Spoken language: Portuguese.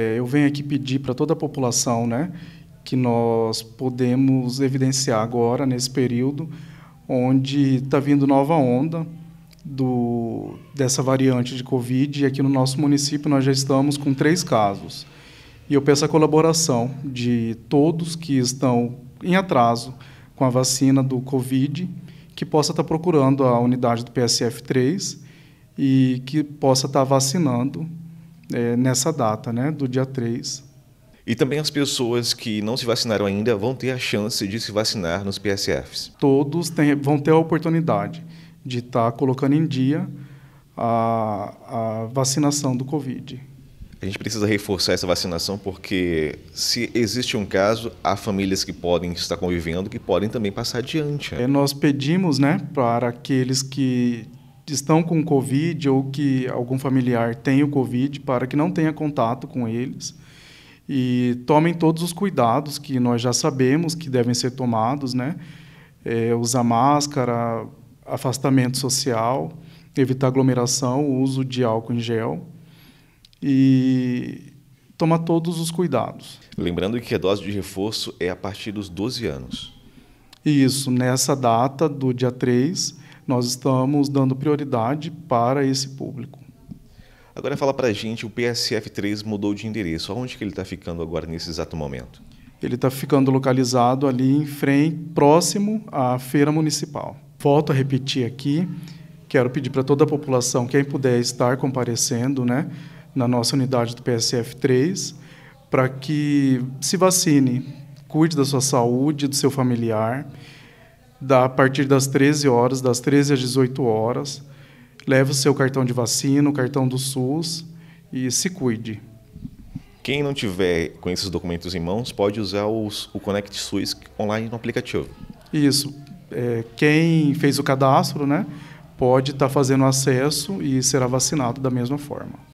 É, eu venho aqui pedir para toda a população né, que nós podemos evidenciar agora, nesse período, onde está vindo nova onda do, dessa variante de Covid. E aqui no nosso município nós já estamos com três casos. E eu peço a colaboração de todos que estão em atraso com a vacina do Covid, que possa estar tá procurando a unidade do PSF 3 e que possa estar tá vacinando é, nessa data, né, do dia 3. E também as pessoas que não se vacinaram ainda vão ter a chance de se vacinar nos PSFs. Todos vão ter a oportunidade de estar tá colocando em dia a, a vacinação do Covid. A gente precisa reforçar essa vacinação porque se existe um caso, há famílias que podem estar convivendo que podem também passar adiante. Né? É, nós pedimos, né, para aqueles que estão com Covid ou que algum familiar tem o Covid, para que não tenha contato com eles. E tomem todos os cuidados que nós já sabemos que devem ser tomados, né? É, usar máscara, afastamento social, evitar aglomeração, uso de álcool em gel e tomar todos os cuidados. Lembrando que a dose de reforço é a partir dos 12 anos. Isso, nessa data do dia 3, nós estamos dando prioridade para esse público. Agora fala para a gente, o PSF3 mudou de endereço. Onde que ele está ficando agora nesse exato momento? Ele está ficando localizado ali em frente, próximo à feira municipal. Volto a repetir aqui, quero pedir para toda a população, quem puder estar comparecendo, né, na nossa unidade do PSF3, para que se vacine, cuide da sua saúde, do seu familiar da, a partir das 13 horas, das 13 às 18 horas. Leve o seu cartão de vacina, o cartão do SUS e se cuide. Quem não tiver com esses documentos em mãos pode usar os, o Connect SUS online no aplicativo. Isso. É, quem fez o cadastro né, pode estar tá fazendo acesso e será vacinado da mesma forma.